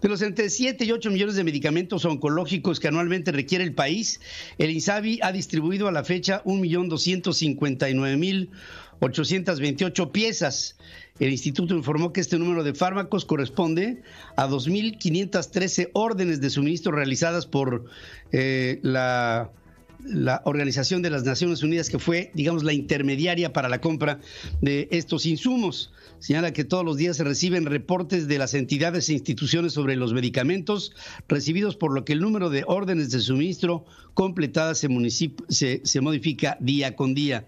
De los entre 7 y 8 millones de medicamentos oncológicos que anualmente requiere el país, el INSABI ha distribuido a la fecha 1.259.828 piezas. El instituto informó que este número de fármacos corresponde a 2.513 órdenes de suministro realizadas por eh, la la Organización de las Naciones Unidas, que fue, digamos, la intermediaria para la compra de estos insumos. Señala que todos los días se reciben reportes de las entidades e instituciones sobre los medicamentos recibidos, por lo que el número de órdenes de suministro completadas se, modifica día con día.